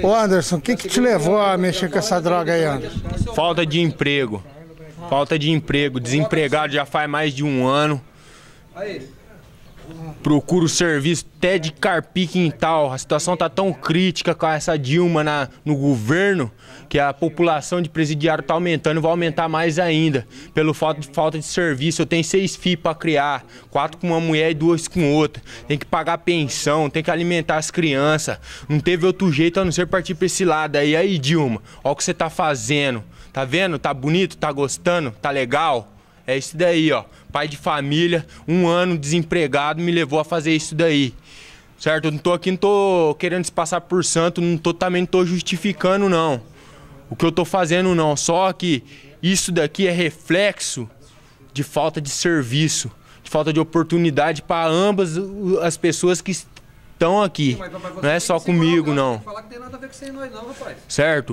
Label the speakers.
Speaker 1: Ô Anderson, o que, que te levou a mexer com essa droga aí,
Speaker 2: Anderson? Falta de emprego. Falta de emprego. Desempregado já faz mais de um ano procura o serviço até de em tal A situação tá tão crítica com essa Dilma na, no governo que a população de presidiário tá aumentando e vai aumentar mais ainda. Pelo fato de falta de serviço, eu tenho seis filhos para criar, quatro com uma mulher e duas com outra. Tem que pagar pensão, tem que alimentar as crianças. Não teve outro jeito a não ser partir para esse lado. aí aí, Dilma, olha o que você tá fazendo. Tá vendo? Tá bonito? Tá gostando? Tá legal? É isso daí, ó. Pai de família, um ano desempregado me levou a fazer isso daí. Certo? Eu não tô aqui, não tô querendo se passar por santo, não tô também não tô justificando, não. O que eu tô fazendo, não. Só que isso daqui é reflexo de falta de serviço, de falta de oportunidade para ambas as pessoas que estão aqui. Mas, mas não é só comigo, não. não.
Speaker 3: Falar que tem nada a ver com você e nós, não, rapaz.
Speaker 2: Certo?